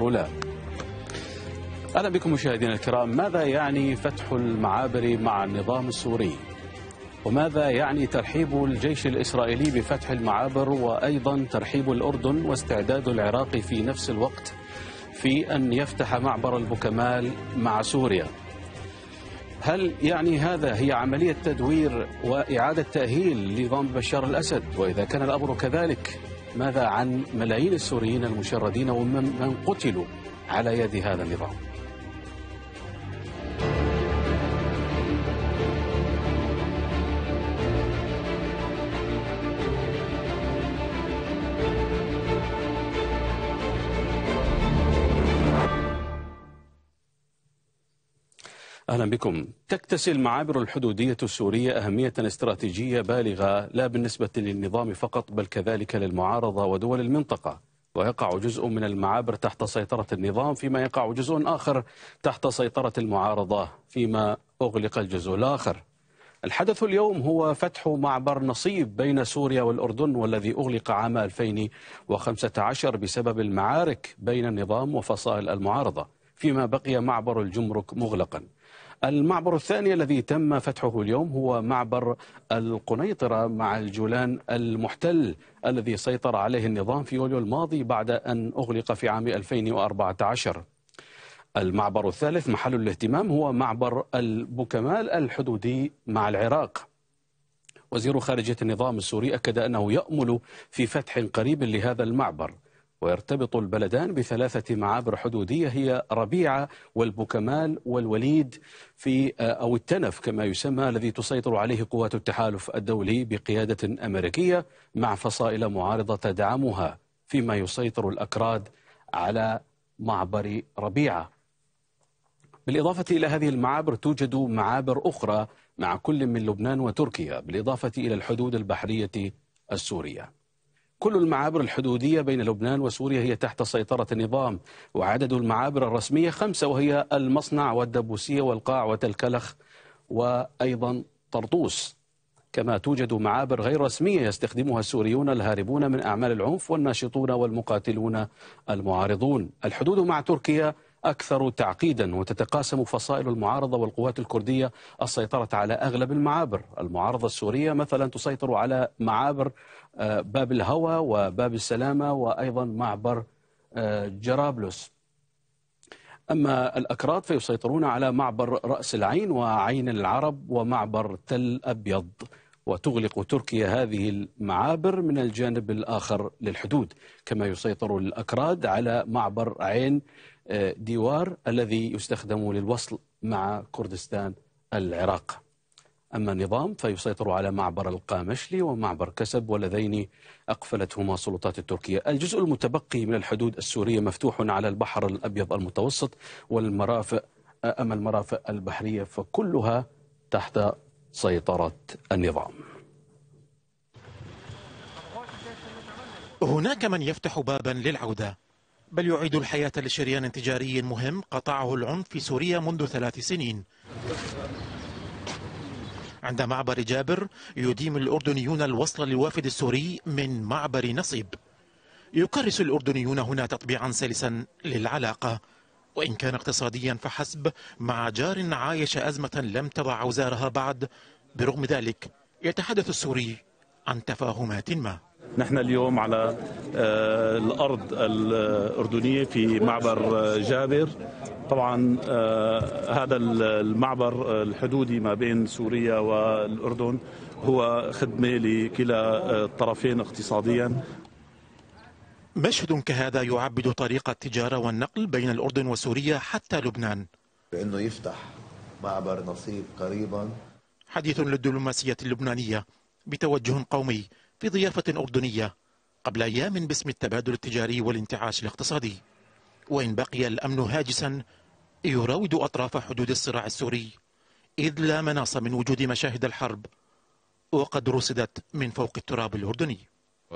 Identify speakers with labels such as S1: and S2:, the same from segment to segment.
S1: لا أهلا بكم مشاهدينا الكرام ماذا يعني فتح المعابر مع النظام السوري وماذا يعني ترحيب الجيش الإسرائيلي بفتح المعابر وأيضا ترحيب الأردن واستعداد العراق في نفس الوقت في أن يفتح معبر البكمال مع سوريا هل يعني هذا هي عملية تدوير وإعادة تأهيل لنظام بشار الأسد وإذا كان الأمر كذلك ماذا عن ملايين السوريين المشردين ومن قتلوا على يد هذا النظام أهلا بكم تكتسي المعابر الحدودية السورية أهمية استراتيجية بالغة لا بالنسبة للنظام فقط بل كذلك للمعارضة ودول المنطقة ويقع جزء من المعابر تحت سيطرة النظام فيما يقع جزء آخر تحت سيطرة المعارضة فيما أغلق الجزء الآخر الحدث اليوم هو فتح معبر نصيب بين سوريا والأردن والذي أغلق عام 2015 بسبب المعارك بين النظام وفصائل المعارضة فيما بقي معبر الجمرك مغلقا المعبر الثاني الذي تم فتحه اليوم هو معبر القنيطرة مع الجولان المحتل الذي سيطر عليه النظام في يوليو الماضي بعد أن أغلق في عام 2014 المعبر الثالث محل الاهتمام هو معبر البوكمال الحدودي مع العراق وزير خارجية النظام السوري أكد أنه يأمل في فتح قريب لهذا المعبر ويرتبط البلدان بثلاثة معابر حدودية هي ربيعة والبوكمال والوليد في آه، أو التنف كما يسمى الذي تسيطر عليه قوات التحالف الدولي بقيادة أمريكية مع فصائل معارضة تدعمها فيما يسيطر الأكراد على معبر ربيعة بالإضافة إلى هذه المعابر توجد معابر أخرى مع كل من لبنان وتركيا بالإضافة إلى الحدود البحرية السورية كل المعابر الحدودية بين لبنان وسوريا هي تحت سيطرة النظام وعدد المعابر الرسمية خمسة وهي المصنع والدبوسية والقاع وتلكلخ وأيضا طرطوس كما توجد معابر غير رسمية يستخدمها السوريون الهاربون من أعمال العنف والناشطون والمقاتلون المعارضون الحدود مع تركيا أكثر تعقيدا وتتقاسم فصائل المعارضة والقوات الكردية السيطرة على أغلب المعابر المعارضة السورية مثلا تسيطر على معابر آه، باب الهوى وباب السلامة وأيضا معبر آه، جرابلس أما الأكراد فيسيطرون على معبر رأس العين وعين العرب ومعبر تل أبيض وتغلق تركيا هذه المعابر من الجانب الآخر للحدود كما يسيطر الأكراد على معبر عين ديوار الذي يستخدم للوصل مع كردستان العراق أما النظام فيسيطر على معبر القامشلي ومعبر كسب ولذين أقفلتهما السلطات التركية الجزء المتبقي من الحدود السورية مفتوح على البحر الأبيض المتوسط والمرافق أما المرافق البحرية فكلها تحت سيطرة النظام
S2: هناك من يفتح بابا للعودة بل يعيد الحياة لشريان تجاري مهم قطعه العنف في سوريا منذ ثلاث سنين عند معبر جابر يديم الأردنيون الوصل للوافد السوري من معبر نصيب يكرس الأردنيون هنا تطبيعا سلسا للعلاقة وإن كان اقتصاديا فحسب مع جار عايش أزمة لم تضع أوزارها بعد برغم ذلك يتحدث السوري عن تفاهمات ما نحن اليوم على آه، الأرض الأردنية في معبر آه، جابر طبعا آه، هذا المعبر الحدودي ما بين سوريا والأردن هو خدمة لكلا الطرفين اقتصاديا مشهد كهذا يعبد طريق التجارة والنقل بين الأردن وسوريا حتى لبنان بأنه يفتح معبر نصيب قريبا حديث للدبلوماسية اللبنانية بتوجه قومي في ضيافة أردنية قبل أيام باسم التبادل التجاري والانتعاش الاقتصادي وإن بقي الأمن هاجسا يراود أطراف حدود الصراع السوري إذ لا مناص من وجود مشاهد الحرب وقد رصدت من فوق التراب الأردني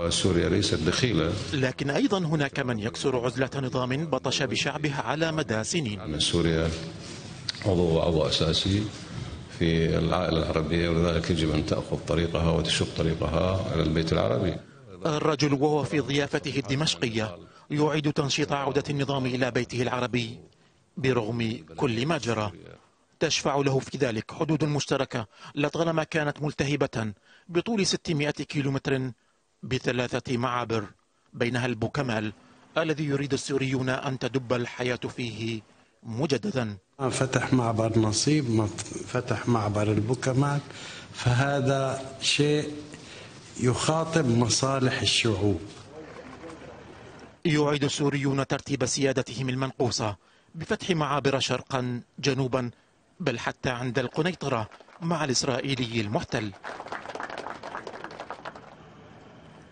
S1: سوريا ليست دخيلة
S2: لكن أيضا هناك من يكسر عزلة نظام بطش بشعبها على مدى سنين
S1: سوريا عضو وعضو أساسي في العائلة العربية ولذلك يجب أن تأخذ طريقها وتشق طريقها إلى البيت العربي
S2: الرجل وهو في ضيافته الدمشقية يعيد تنشيط عودة النظام إلى بيته العربي برغم كل ما جرى تشفع له في ذلك حدود مشتركة لطالما كانت ملتهبة بطول 600 كيلومتر بثلاثة معابر بينها البوكمال الذي يريد السوريون أن تدب الحياة فيه مجددا
S3: فتح معبر نصيب فتح
S2: معبر البكمات فهذا شيء يخاطب مصالح الشعوب يعيد السوريون ترتيب سيادتهم المنقوصة بفتح معابر شرقا جنوبا بل حتى عند القنيطرة مع الإسرائيلي المحتل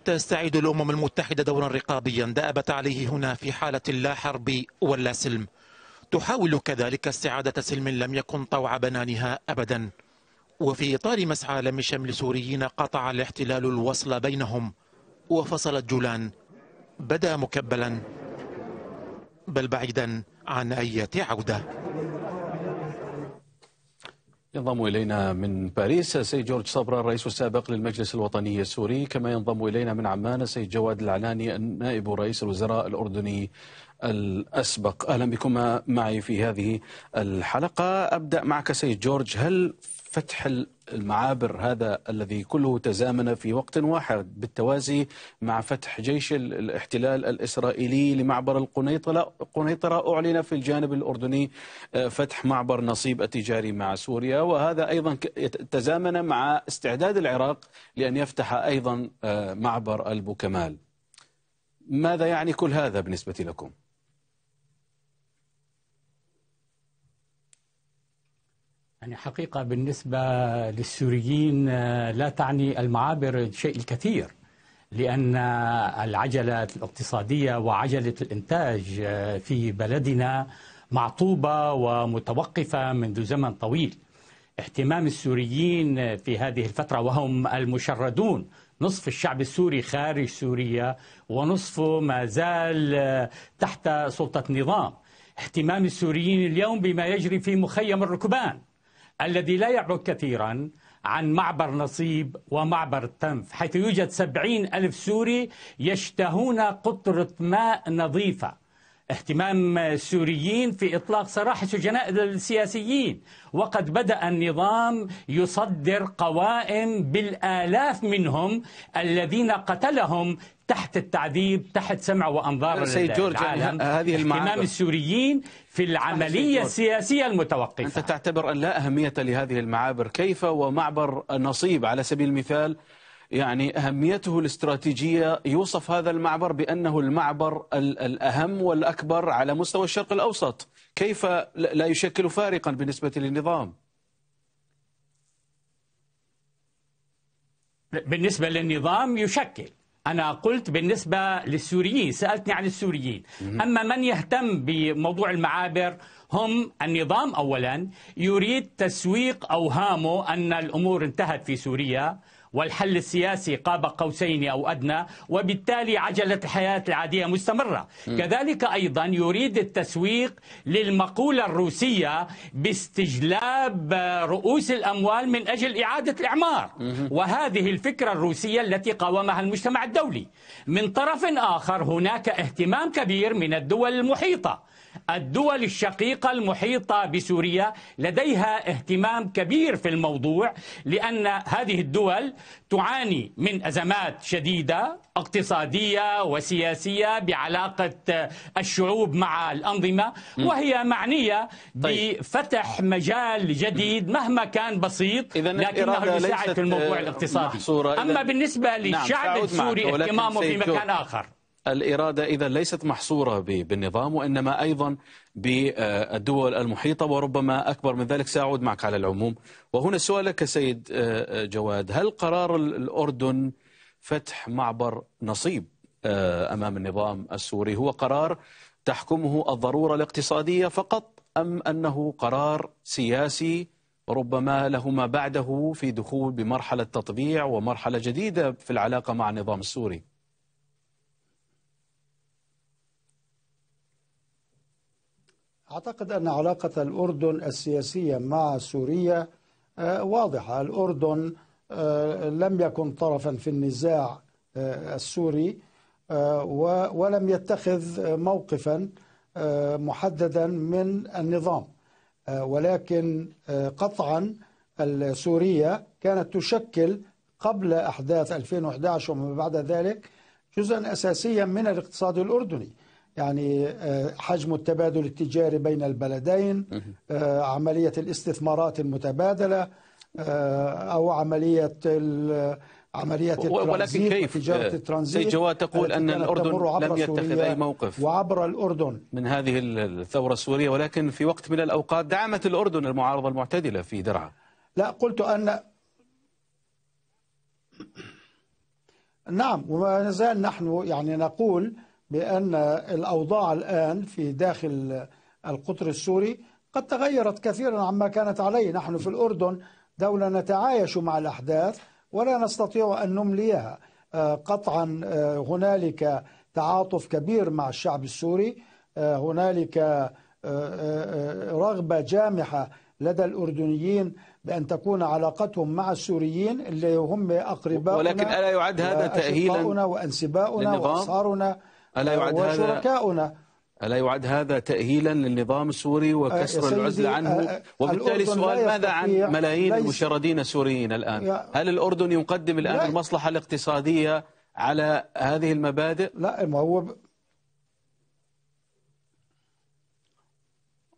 S2: تستعيد الأمم المتحدة دورا رقابيا دأبت عليه هنا في حالة لا حرب ولا سلم تحاول كذلك استعادة سلم لم يكن طوع بنانها أبدا وفي إطار مسعى لم شمل سوريين قطع الاحتلال الوصل بينهم وفصلت جولان بدا مكبلا بل بعيدا عن أي عودة ينضم
S1: إلينا من باريس سيد جورج صبرا الرئيس السابق للمجلس الوطني السوري كما ينضم إلينا من عمان سيد جواد العناني النائب رئيس الوزراء الأردني الأسبق أهلا بكم معي في هذه الحلقة أبدأ معك سيد جورج هل فتح المعابر هذا الذي كله تزامن في وقت واحد بالتوازي مع فتح جيش الاحتلال الإسرائيلي لمعبر القنيطرة قنيطرة أعلن في الجانب الأردني آه، فتح معبر نصيب التجاري مع سوريا وهذا أيضا تزامن مع استعداد العراق لأن يفتح أيضا آه، معبر البوكمال ماذا يعني كل هذا بالنسبة لكم؟
S4: يعني حقيقة بالنسبة للسوريين آه، لا تعني المعابر شيء الكثير لأن العجلة الاقتصادية وعجلة الإنتاج آه، في بلدنا معطوبة ومتوقفة منذ زمن طويل اهتمام السوريين في هذه الفترة وهم المشردون نصف الشعب السوري خارج سوريا ونصفه ما زال آه، تحت سلطة نظام اهتمام السوريين اليوم بما يجري في مخيم الركبان الذي لا يبعد كثيرا عن معبر نصيب ومعبر تنف حيث يوجد سبعين ألف سوري يشتهون قطرة ماء نظيفة اهتمام السوريين في إطلاق سراح سجناء السياسيين وقد بدأ النظام يصدر قوائم بالآلاف منهم الذين قتلهم تحت التعذيب تحت سمع وانظار سيد جورج العالم هذه اهتمام
S1: السوريين في العمليه السياسيه المتوقفه انت تعتبر ان لا اهميه لهذه المعابر كيف ومعبر نصيب على سبيل المثال يعني اهميته الاستراتيجيه يوصف هذا المعبر بانه المعبر الاهم والاكبر على مستوى الشرق الاوسط كيف لا يشكل فارقا بالنسبه للنظام بالنسبه
S4: للنظام يشكل أنا قلت بالنسبة للسوريين سألتني عن السوريين أما من يهتم بموضوع المعابر هم النظام أولا يريد تسويق أوهامه أن الأمور انتهت في سوريا والحل السياسي قاب قوسين أو أدنى وبالتالي عجلة الحياة العادية مستمرة كذلك أيضا يريد التسويق للمقولة الروسية باستجلاب رؤوس الأموال من أجل إعادة الإعمار وهذه الفكرة الروسية التي قاومها المجتمع الدولي من طرف آخر هناك اهتمام كبير من الدول المحيطة الدول الشقيقة المحيطة بسوريا لديها اهتمام كبير في الموضوع لأن هذه الدول تعاني من أزمات شديدة اقتصادية وسياسية بعلاقة الشعوب مع الأنظمة وهي معنية طيب. بفتح مجال جديد مهما كان بسيط لكنه يساعد في الموضوع آه، الاقتصادي أما بالنسبة نعم، للشعب السوري اهتمامه في مكان آخر
S1: الإرادة إذا ليست محصورة بالنظام وإنما أيضا بالدول المحيطة وربما أكبر من ذلك سأعود معك على العموم وهنا سؤالك سيد آه، آه، جواد هل قرار الأردن فتح معبر نصيب آه، أمام النظام السوري هو قرار تحكمه الضرورة الاقتصادية فقط أم أنه قرار سياسي ربما له ما بعده في دخول بمرحلة تطبيع ومرحلة جديدة في العلاقة مع النظام السوري
S3: أعتقد أن علاقة الأردن السياسية مع سوريا آه، واضحة الأردن آه، لم يكن طرفا في النزاع آه، السوري ولم يتخذ موقفا محددا من النظام ولكن قطعا سوريا كانت تشكل قبل أحداث 2011 وما بعد ذلك جزءا أساسيا من الاقتصاد الأردني يعني آه، حجم التبادل التجاري بين البلدين آه، عملية الاستثمارات المتبادلة آه، أو عملية عملية ولكن كيف تجارة الترانزيت سيد جواد تقول أن الأردن لم يتخذ أي موقف وعبر الأردن
S1: من هذه الثورة السورية ولكن في وقت من الأوقات دعمت الأردن المعارضة المعتدلة في درعا
S3: لا قلت أن نعم وما زال نحن يعني نقول بأن الأوضاع الآن في داخل القطر السوري قد تغيرت كثيرا عما كانت عليه نحن في الأردن دولة نتعايش مع الأحداث ولا نستطيع أن نمليها آه، قطعا آه، هنالك تعاطف كبير مع الشعب السوري آه، هنالك رغبة جامحة لدى الأردنيين بأن تكون علاقتهم مع السوريين اللي هم أقرباؤنا ولكن ألا يعد هذا تأهيلا وأنسباؤنا وأنصارنا ألا آه، يعد هذا
S1: ألا يعد هذا تأهيلا للنظام السوري آه، وكسر العزلة عنه آه، وبالتالي سؤال ماذا عن ملايين المشردين السوريين الآن هل الأردن يقدم الآن المصلحة الاقتصادية على
S3: هذه المبادئ لا ما هو ب...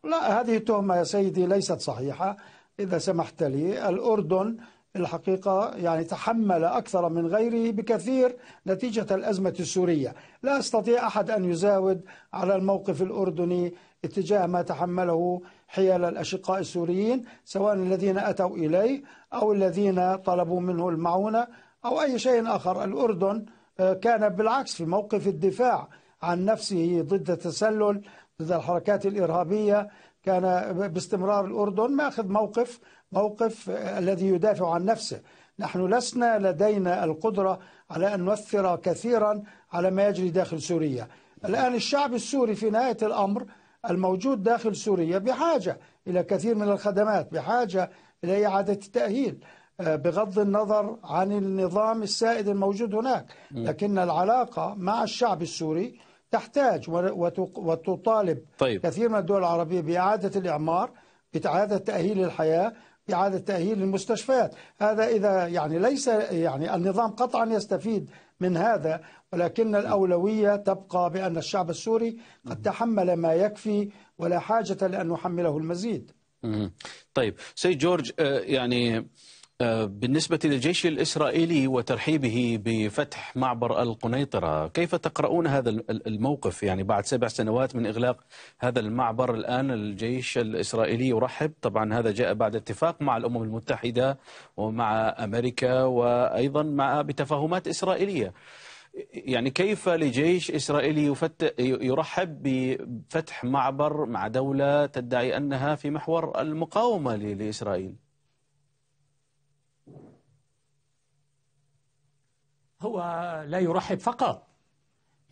S3: لا هذه التهمة يا سيدي ليست صحيحة إذا سمحت لي الأردن الحقيقة يعني تحمل أكثر من غيره بكثير نتيجة الأزمة السورية لا يستطيع أحد أن يزاود على الموقف الأردني اتجاه ما تحمله حيال الأشقاء السوريين سواء الذين أتوا إليه أو الذين طلبوا منه المعونة أو أي شيء آخر الأردن آه، كان بالعكس في موقف الدفاع عن نفسه ضد التسلل ضد الحركات الإرهابية كان باستمرار الأردن ماخذ موقف موقف آه، الذي يدافع عن نفسه نحن لسنا لدينا القدرة على أن نؤثر كثيرا على ما يجري داخل سوريا الآن الشعب السوري في نهاية الأمر الموجود داخل سوريا بحاجة إلى كثير من الخدمات بحاجة إلى إعادة التأهيل آه، بغض النظر عن النظام السائد الموجود هناك لكن العلاقة مع الشعب السوري تحتاج وتطالب طيب. كثير من الدول العربية بإعادة الإعمار بإعادة تأهيل الحياة إعادة تأهيل المستشفيات هذا إذا يعني ليس يعني النظام قطعا يستفيد من هذا ولكن الأولوية تبقى بأن الشعب السوري قد تحمل ما يكفي ولا حاجة لأن نحمله المزيد
S1: طيب سيد جورج آه، يعني بالنسبة للجيش الإسرائيلي وترحيبه بفتح معبر القنيطرة كيف تقرؤون هذا الموقف يعني بعد سبع سنوات من إغلاق هذا المعبر الآن الجيش الإسرائيلي يرحب طبعا هذا جاء بعد اتفاق مع الأمم المتحدة ومع أمريكا وأيضا مع بتفاهمات إسرائيلية يعني كيف لجيش إسرائيلي يرحب بفتح معبر مع دولة تدعي أنها في محور المقاومة لإسرائيل
S4: هو لا يرحب فقط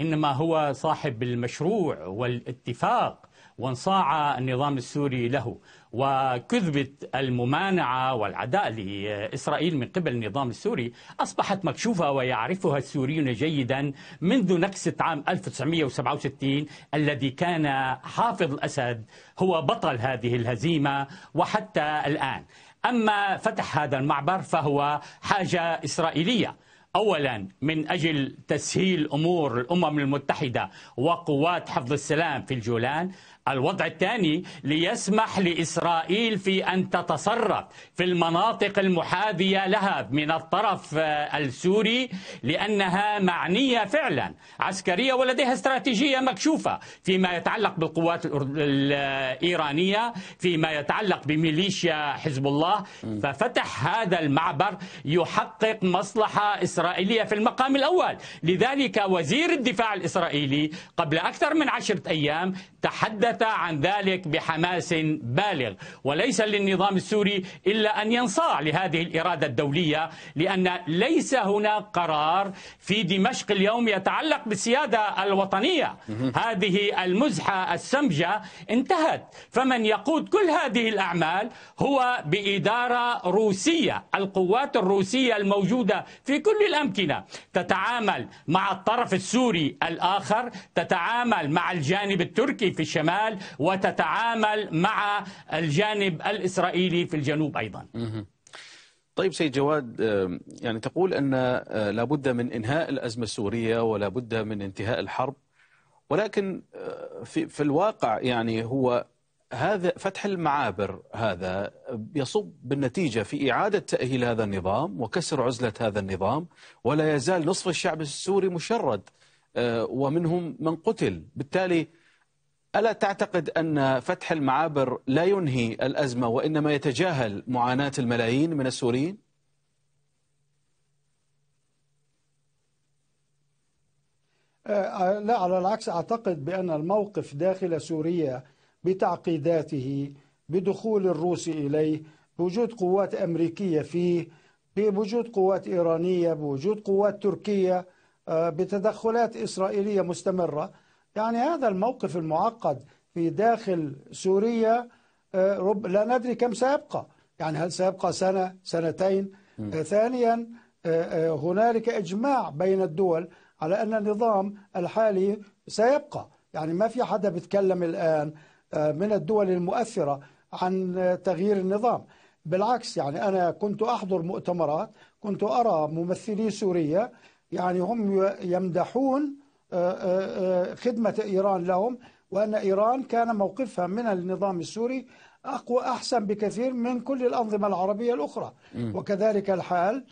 S4: انما هو صاحب المشروع والاتفاق وانصاع النظام السوري له وكذبة الممانعة والعداء لإسرائيل من قبل النظام السوري أصبحت مكشوفة ويعرفها السوريون جيدا منذ نكسة عام 1967 الذي كان حافظ الأسد هو بطل هذه الهزيمة وحتى الآن أما فتح هذا المعبر فهو حاجة إسرائيلية اولا من اجل تسهيل امور الامم المتحده وقوات حفظ السلام في الجولان الوضع الثاني ليسمح لإسرائيل في أن تتصرف في المناطق المحاذية لها من الطرف آه، السوري لأنها معنية فعلا عسكرية ولديها استراتيجية مكشوفة فيما يتعلق بالقوات الإيرانية فيما يتعلق بميليشيا حزب الله ففتح هذا المعبر يحقق مصلحة إسرائيلية في المقام الأول لذلك وزير الدفاع الإسرائيلي قبل أكثر من عشرة أيام تحدث سكت عن ذلك بحماس بالغ وليس للنظام السوري إلا أن ينصاع لهذه الإرادة الدولية لأن ليس هناك قرار في دمشق اليوم يتعلق بالسيادة الوطنية هذه المزحة السمجة انتهت فمن يقود كل هذه الأعمال هو بإدارة روسية القوات الروسية الموجودة في كل الأمكنة تتعامل مع الطرف السوري الآخر تتعامل مع الجانب التركي في الشمال الاحتلال وتتعامل مع الجانب الإسرائيلي في الجنوب أيضا
S1: طيب سيد جواد آه، يعني تقول أن آه، لابد من إنهاء الأزمة السورية ولا بد من انتهاء الحرب ولكن آه، في, في الواقع يعني هو هذا فتح المعابر هذا يصب بالنتيجة في إعادة تأهيل هذا النظام وكسر عزلة هذا النظام ولا يزال نصف الشعب السوري مشرد ومنهم من قتل بالتالي ألا تعتقد أن فتح المعابر لا ينهي الأزمة وإنما يتجاهل معاناة الملايين من السوريين؟
S3: آه، لا على العكس أعتقد بأن الموقف داخل سوريا بتعقيداته بدخول الروس إليه بوجود قوات أمريكية فيه بوجود قوات إيرانية بوجود قوات تركية آه، بتدخلات إسرائيلية مستمرة يعني هذا الموقف المعقد في داخل سوريا آه، رب لا ندري كم سيبقى يعني هل سيبقى سنة سنتين م. آه، ثانيا آه، هنالك إجماع بين الدول على أن النظام الحالي سيبقى يعني ما في حدا بيتكلم الآن من الدول المؤثرة عن تغيير النظام بالعكس يعني أنا كنت أحضر مؤتمرات كنت أرى ممثلي سوريا يعني هم يمدحون آه، آه، آه، خدمة إيران لهم وأن إيران كان موقفها من النظام السوري أقوى أحسن بكثير من كل الأنظمة العربية الأخرى م. وكذلك الحال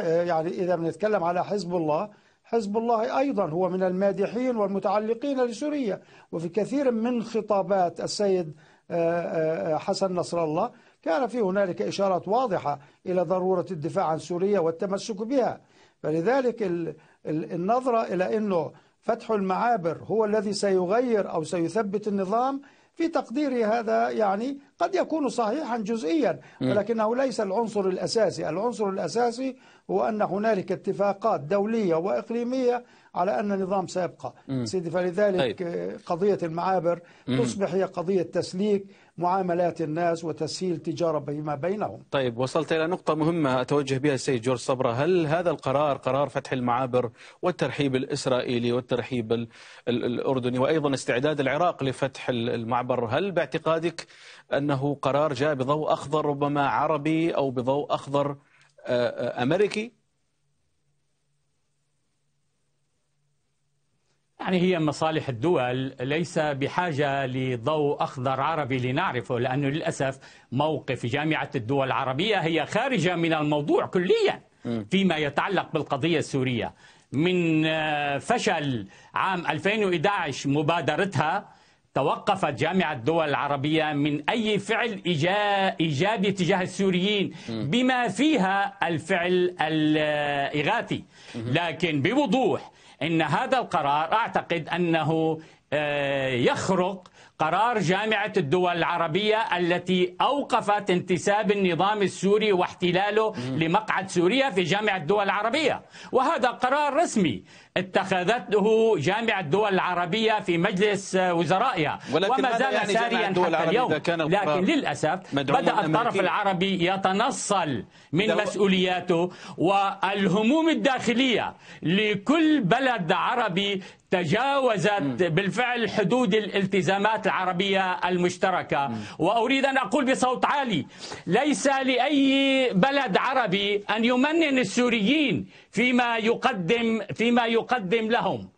S3: يعني إذا بنتكلم على حزب الله حزب الله أيضا هو من المادحين والمتعلقين لسوريا وفي كثير من خطابات السيد حسن نصر الله كان في هنالك إشارات واضحة إلى ضرورة الدفاع عن سوريا والتمسك بها فلذلك النظرة إلى أنه فتح المعابر هو الذي سيغير أو سيثبت النظام في تقديري هذا يعني قد يكون صحيحا جزئيا ولكنه ليس العنصر الأساسي العنصر الأساسي هو أن هنالك اتفاقات دولية وإقليمية على أن النظام سيبقى سيدي فلذلك طيب. قضية المعابر تصبح هي قضية تسليك معاملات الناس وتسهيل تجارة فيما بينهم
S1: طيب وصلت إلى نقطة مهمة أتوجه بها السيد جورج صبرة هل هذا القرار قرار فتح المعابر والترحيب الإسرائيلي والترحيب الأردني وأيضا استعداد العراق لفتح المعبر هل باعتقادك أن أنه قرار جاء بضوء أخضر ربما عربي أو بضوء أخضر آه، آه، أمريكي
S4: يعني هي مصالح الدول ليس بحاجة لضوء أخضر عربي لنعرفه لأنه للأسف موقف جامعة الدول العربية هي خارجة من الموضوع كليا فيما يتعلق بالقضية السورية من آه، فشل عام 2011 مبادرتها توقفت جامعة الدول العربية من أي فعل إيجابي تجاه السوريين بما فيها الفعل الإغاثي لكن بوضوح أن هذا القرار أعتقد أنه آه، يخرق قرار جامعة الدول العربية التي أوقفت انتساب النظام السوري واحتلاله لمقعد سوريا في جامعة الدول العربية وهذا قرار رسمي اتخذته جامعة الدول العربية في مجلس وزرائها وما زال يعني ساريا حتى اليوم لكن للأسف بدأ الطرف العربي يتنصل من مسؤولياته والهموم الداخلية لكل بلد عربي تجاوزت م. بالفعل حدود الالتزامات العربية المشتركة م. وأريد أن أقول بصوت عالي ليس لأي بلد عربي أن يمنن السوريين فيما يقدم فيما يقدم تقدم لهم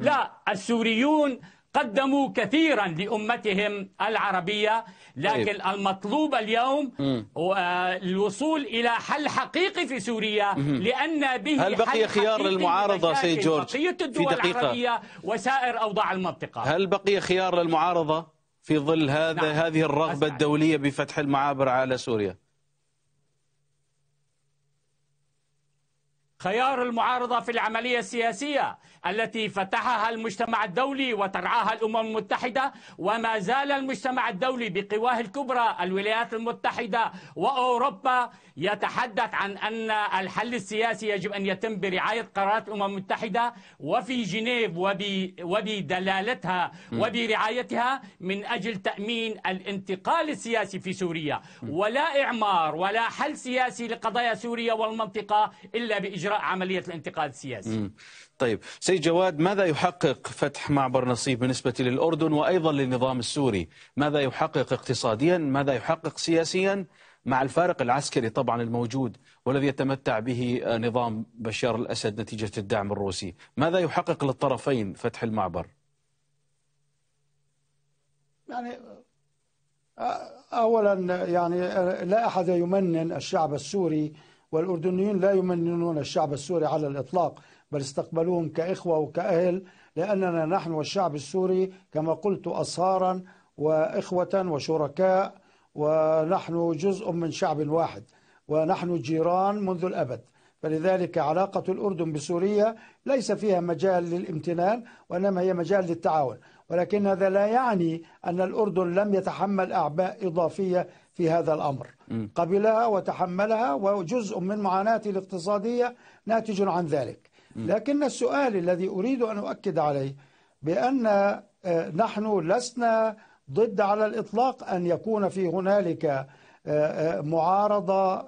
S4: لا السوريون قدموا كثيرا لأمتهم العربية لكن طيب. المطلوب اليوم هو الوصول إلى حل حقيقي في سوريا لأن به هل بقي خيار للمعارضة سيد جورج في دقيقة العربية وسائر أوضاع المنطقة هل
S1: بقي خيار للمعارضة في ظل هذا نعم. هذه الرغبة الدولية بفتح المعابر على سوريا
S4: خيار المعارضة في العملية السياسية التي فتحها المجتمع الدولي وترعاها الأمم المتحدة وما زال المجتمع الدولي بقواه الكبرى الولايات المتحدة وأوروبا يتحدث عن أن الحل السياسي يجب أن يتم برعاية قرارات الأمم المتحدة وفي جنيف وبدلالتها وبرعايتها من أجل تأمين الانتقال السياسي في سوريا ولا إعمار ولا حل سياسي لقضايا سوريا والمنطقة إلا بإجراء إجراء عملية الانتقاد السياسي
S1: مم. طيب سيد جواد ماذا يحقق فتح معبر نصيب بالنسبة للأردن وأيضا للنظام السوري ماذا يحقق اقتصاديا ماذا يحقق سياسيا مع الفارق العسكري طبعا الموجود والذي يتمتع به نظام بشار الأسد نتيجة الدعم الروسي ماذا يحقق للطرفين فتح المعبر
S3: يعني أولا يعني لا أحد يمنن الشعب السوري والأردنيين لا يمنون الشعب السوري على الإطلاق بل استقبلوهم كإخوة وكأهل لأننا نحن والشعب السوري كما قلت أصهارا وإخوة وشركاء ونحن جزء من شعب واحد ونحن جيران منذ الأبد فلذلك علاقة الأردن بسوريا ليس فيها مجال للامتنان وإنما هي مجال للتعاون ولكن هذا لا يعني أن الأردن لم يتحمل أعباء إضافية في هذا الأمر قبلها وتحملها وجزء من معاناته الاقتصادية ناتج عن ذلك لكن السؤال الذي أريد أن أؤكد عليه بأن آه، نحن لسنا ضد على الإطلاق أن يكون في هنالك آه، آه، معارضة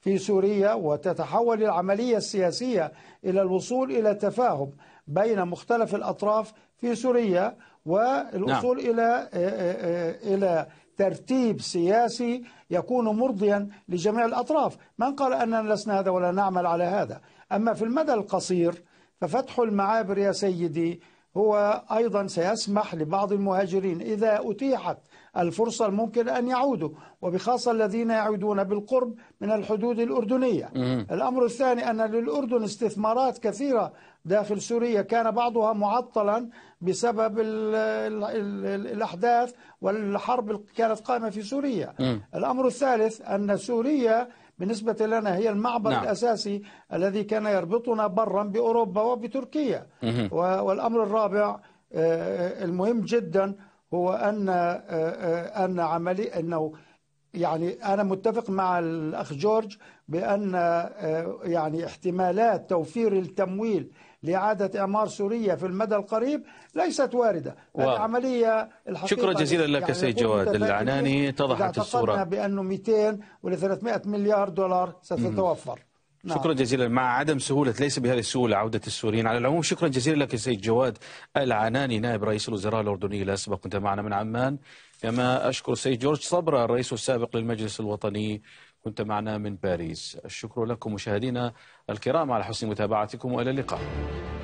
S3: في سوريا وتتحول العملية السياسية إلى الوصول إلى تفاهم بين مختلف الأطراف في سوريا والوصول نعم. إلى آه، آه، آه، إلى ترتيب سياسي يكون مرضيا لجميع الأطراف من قال أننا لسنا هذا ولا نعمل على هذا أما في المدى القصير ففتح المعابر يا سيدي هو أيضا سيسمح لبعض المهاجرين إذا أتيحت الفرصة الممكن أن يعودوا وبخاصة الذين يعودون بالقرب من الحدود الأردنية الأمر الثاني أن للأردن استثمارات كثيرة داخل سوريا كان بعضها معطلا بسبب الـ الـ الـ الأحداث والحرب كانت قائمة في سوريا الأمر الثالث أن سوريا بالنسبة لنا هي المعبر نعم. الأساسي الذي كان يربطنا برا بأوروبا وبتركيا مه. والأمر الرابع آه، آه، المهم جدا هو أن آه، أن عملي أنه يعني أنا متفق مع الأخ جورج بأن آه، يعني احتمالات توفير التمويل لإعادة إعمار سوريا في المدى القريب ليست واردة و... العملية الحقيقة شكرا جزيلا لك يعني سيد جواد العناني اتضحت الصورة بأنه 200 ولا 300 مليار دولار ستتوفر نعم. شكرا
S1: جزيلا مع عدم سهولة ليس بهذه السهولة عودة السوريين على العموم شكرا جزيلا لك سيد جواد العناني نائب رئيس الوزراء الأردني الأسبق كنت معنا من عمان كما أشكر سيد جورج صبرا الرئيس السابق للمجلس الوطني كنت معنا من باريس الشكر لكم مشاهدينا الكرام على حسن متابعتكم وإلى اللقاء